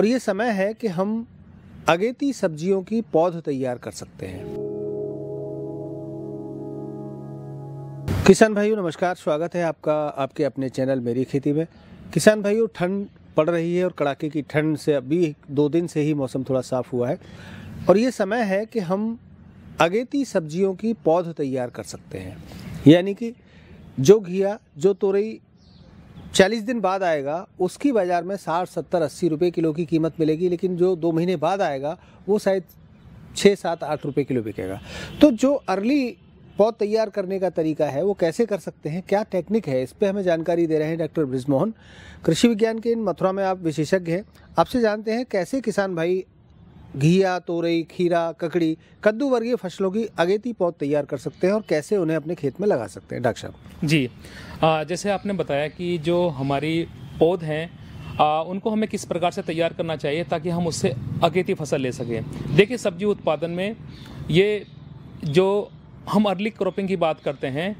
और ये समय है कि हम अगेती सब्जियों की पौध तैयार कर सकते हैं किसान भाइयों नमस्कार स्वागत है आपका आपके अपने चैनल मेरी खेती में किसान भाइयों ठंड पड़ रही है और कड़ाके की ठंड से अभी दो दिन से ही मौसम थोड़ा साफ़ हुआ है और ये समय है कि हम अगेती सब्जियों की पौध तैयार कर सकते हैं यानी कि जो घिया जो तोरई चालीस दिन बाद आएगा उसकी बाज़ार में साठ सत्तर अस्सी रुपये किलो की कीमत मिलेगी लेकिन जो दो महीने बाद आएगा वो शायद छः सात आठ रुपये किलो बिकेगा तो जो अर्ली पौध तैयार करने का तरीका है वो कैसे कर सकते हैं क्या टेक्निक है इस पर हमें जानकारी दे रहे हैं डॉक्टर ब्रिजमोहन कृषि विज्ञान के इन मथुरा में आप विशेषज्ञ हैं आपसे जानते हैं कैसे किसान भाई घिया तोरई खीरा ककड़ी कद्दू वर्गीय फसलों की अगेती पौध तैयार कर सकते हैं और कैसे उन्हें अपने खेत में लगा सकते हैं डॉक्टर साहब जी आ, जैसे आपने बताया कि जो हमारी पौध हैं आ, उनको हमें किस प्रकार से तैयार करना चाहिए ताकि हम उससे अगेती फसल ले सकें देखिए सब्जी उत्पादन में ये जो हम अर्ली क्रॉपिंग की बात करते हैं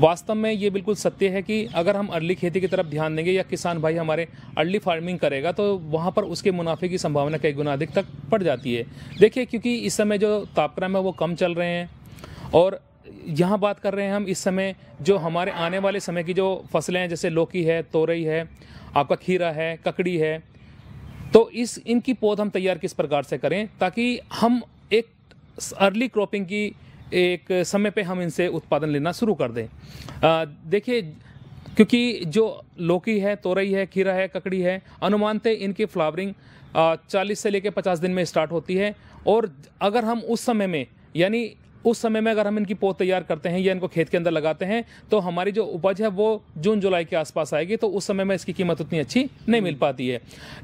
वास्तव में ये बिल्कुल सत्य है कि अगर हम अर्ली खेती की तरफ ध्यान देंगे या किसान भाई हमारे अर्ली फार्मिंग करेगा तो वहाँ पर उसके मुनाफे की संभावना कई गुना अधिक तक पड़ जाती है देखिए क्योंकि इस समय जो तापक्रम है वो कम चल रहे हैं और यहाँ बात कर रहे हैं हम इस समय जो हमारे आने वाले समय की जो फसलें हैं जैसे लौकी है तोरई है आपका खीरा है ककड़ी है तो इस इनकी पौध हम तैयार किस प्रकार से करें ताकि हम एक अर्ली क्रॉपिंग की एक समय पे हम इनसे उत्पादन लेना शुरू कर दें देखिए क्योंकि जो लौकी है तोरई है खीरा है ककड़ी है अनुमानते इनकी फ्लावरिंग 40 से लेकर 50 दिन में स्टार्ट होती है और अगर हम उस समय में यानी उस समय में अगर हम इनकी पौध तैयार करते हैं या इनको खेत के अंदर लगाते हैं तो हमारी जो उपज है वो जून जुलाई के आसपास आएगी तो उस समय में इसकी कीमत उतनी अच्छी नहीं मिल पाती है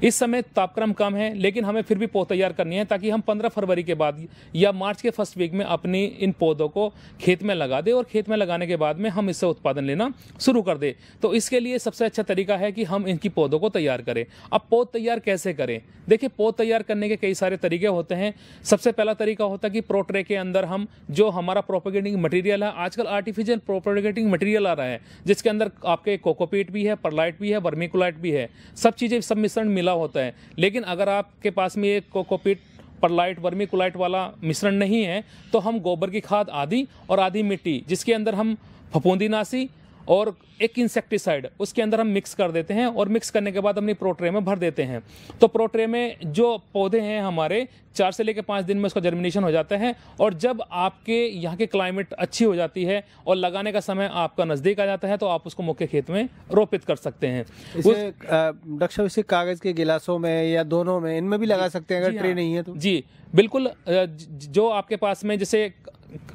इस समय तापक्रम कम है लेकिन हमें फिर भी पौध तैयार करनी है ताकि हम पंद्रह फरवरी के बाद या मार्च के फर्स्ट वीक में अपनी इन पौधों को खेत में लगा दें और खेत में लगाने के बाद में हम इससे उत्पादन लेना शुरू कर दें तो इसके लिए सबसे अच्छा तरीका है कि हम इनकी पौधों को तैयार करें अब पौध तैयार कैसे करें देखिए पौध तैयार करने के कई सारे तरीके होते हैं सबसे पहला तरीका होता है कि प्रोट्रे के अंदर हम जो हमारा प्रोपोगेटिंग मटेरियल है आजकल आर्टिफिशियल प्रोपोगेटिंग मटेरियल आ रहा है जिसके अंदर आपके कोकोपीट भी है परलाइट भी है वर्मिकुलाइट भी है सब चीज़ें सब मिश्रण मिला होता है लेकिन अगर आपके पास में ये कोकोपीट परलाइट वर्मिकुलाइट वाला मिश्रण नहीं है तो हम गोबर की खाद आधी और आधी मिट्टी जिसके अंदर हम फपूंदी नासी और एक इंसेक्टिसाइड उसके अंदर हम मिक्स कर देते हैं और मिक्स करने के बाद अपनी प्रोट्रे में भर देते हैं तो प्रोट्रे में जो पौधे हैं हमारे चार से लेकर पाँच दिन में उसका जर्मिनेशन हो जाता है और जब आपके यहाँ की क्लाइमेट अच्छी हो जाती है और लगाने का समय आपका नज़दीक आ जाता है तो आप उसको मुख्य खेत में रोपित कर सकते हैं डॉक्टर इसे कागज़ के गिलासों में या दोनों में इनमें भी लगा सकते हैं अगर ट्रे हाँ। नहीं है तो जी बिल्कुल जो आपके पास में जैसे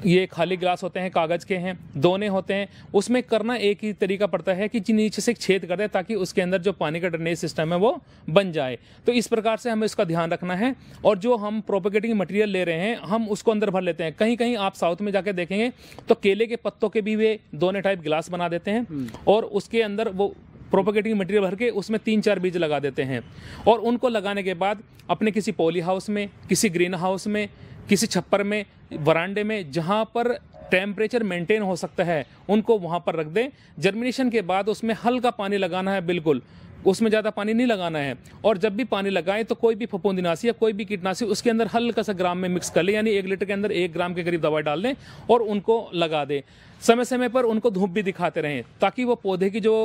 ये खाली गिलास होते हैं कागज़ के हैं दोने होते हैं उसमें करना एक ही तरीका पड़ता है कि नीचे से छेद कर दे ताकि उसके अंदर जो पानी का ड्रेनेज सिस्टम है वो बन जाए तो इस प्रकार से हमें इसका ध्यान रखना है और जो हम प्रोपोगेटिंग मटेरियल ले रहे हैं हम उसको अंदर भर लेते हैं कहीं कहीं आप साउथ में जाके देखेंगे तो केले के पत्तों के भी वे दोने टाइप गिलास बना देते हैं हम्म। और उसके अंदर वो प्रोपोगेटिंग मटेरियल भर के उसमें तीन चार बीज लगा देते हैं और उनको लगाने के बाद अपने किसी पोली हाउस में किसी ग्रीन हाउस में किसी छप्पर में वरांडे में जहाँ पर टेम्परेचर मेंटेन हो सकता है उनको वहाँ पर रख दें जर्मिनेशन के बाद उसमें हल्का पानी लगाना है बिल्कुल उसमें ज़्यादा पानी नहीं लगाना है और जब भी पानी लगाएं तो कोई भी फफूंदीनाशी या कोई भी कीटनाशी उसके अंदर हल्का सा ग्राम में मिक्स कर लें यानी एक लीटर के अंदर एक ग्राम के करीब दवाई डाल दें और उनको लगा दें समय समय पर उनको धूप भी दिखाते रहें ताकि वो पौधे की जो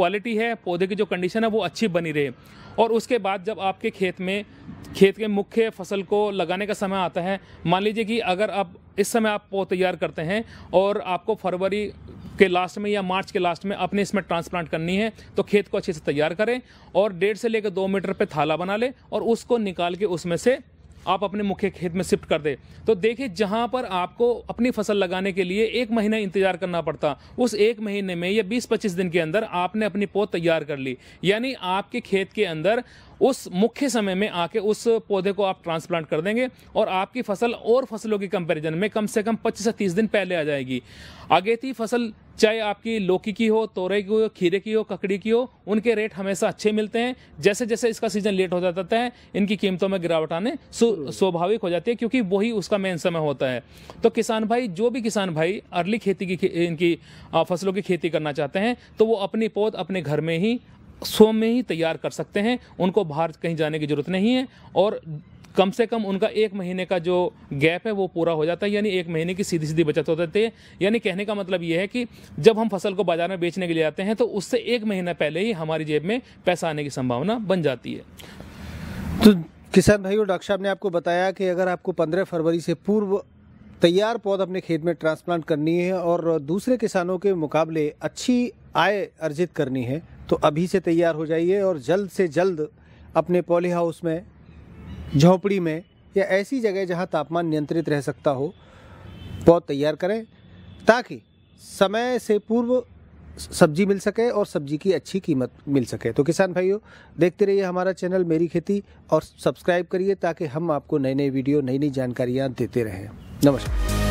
क्वालिटी है पौधे की जो कंडीशन है वो अच्छी बनी रहे और उसके बाद जब आपके खेत में खेत के मुख्य फसल को लगाने का समय आता है मान लीजिए कि अगर आप इस समय आप पौध तैयार करते हैं और आपको फरवरी के लास्ट में या मार्च के लास्ट में अपने इसमें ट्रांसप्लांट करनी है तो खेत को अच्छे से तैयार करें और डेढ़ से लेकर दो मीटर पे थाला बना लें और उसको निकाल के उसमें से आप अपने मुख्य खेत में शिफ्ट कर दे तो देखिए जहाँ पर आपको अपनी फसल लगाने के लिए एक महीना इंतजार करना पड़ता उस एक महीने में या 20-25 दिन के अंदर आपने अपनी पोत तैयार कर ली यानी आपके खेत के अंदर उस मुख्य समय में आके उस पौधे को आप ट्रांसप्लांट कर देंगे और आपकी फसल और फसलों की कंपैरिजन में कम से कम 25 से 30 दिन पहले आ जाएगी अगेती फसल चाहे आपकी लौकी की हो तोरे की हो खीरे की हो ककड़ी की हो उनके रेट हमेशा अच्छे मिलते हैं जैसे जैसे इसका सीजन लेट हो जाता है इनकी कीमतों में गिरावट आने स्वाभाविक हो जाती है क्योंकि वही उसका मेन समय होता है तो किसान भाई जो भी किसान भाई अर्ली खेती की इनकी फसलों की खेती करना चाहते हैं तो वो अपनी पौध अपने घर में ही सो में ही तैयार कर सकते हैं उनको बाहर कहीं जाने की ज़रूरत नहीं है और कम से कम उनका एक महीने का जो गैप है वो पूरा हो जाता है यानी एक महीने की सीधी सीधी बचत हो जाती है यानी कहने का मतलब ये है कि जब हम फसल को बाजार में बेचने के लिए आते हैं तो उससे एक महीना पहले ही हमारी जेब में पैसा आने की संभावना बन जाती है तो किसान भाई और डॉक्टर साहब ने आपको बताया कि अगर आपको पंद्रह फरवरी से पूर्व तैयार पौध अपने खेत में ट्रांसप्लांट करनी है और दूसरे किसानों के मुकाबले अच्छी आय अर्जित करनी है तो अभी से तैयार हो जाइए और जल्द से जल्द अपने पॉली हाउस में झोपड़ी में या ऐसी जगह जहां तापमान नियंत्रित रह सकता हो पौध तैयार करें ताकि समय से पूर्व सब्जी मिल सके और सब्जी की अच्छी कीमत मिल सके तो किसान भाइयों देखते रहिए हमारा चैनल मेरी खेती और सब्सक्राइब करिए ताकि हम आपको नए नए वीडियो नई नई जानकारियाँ देते रहें नमस्कार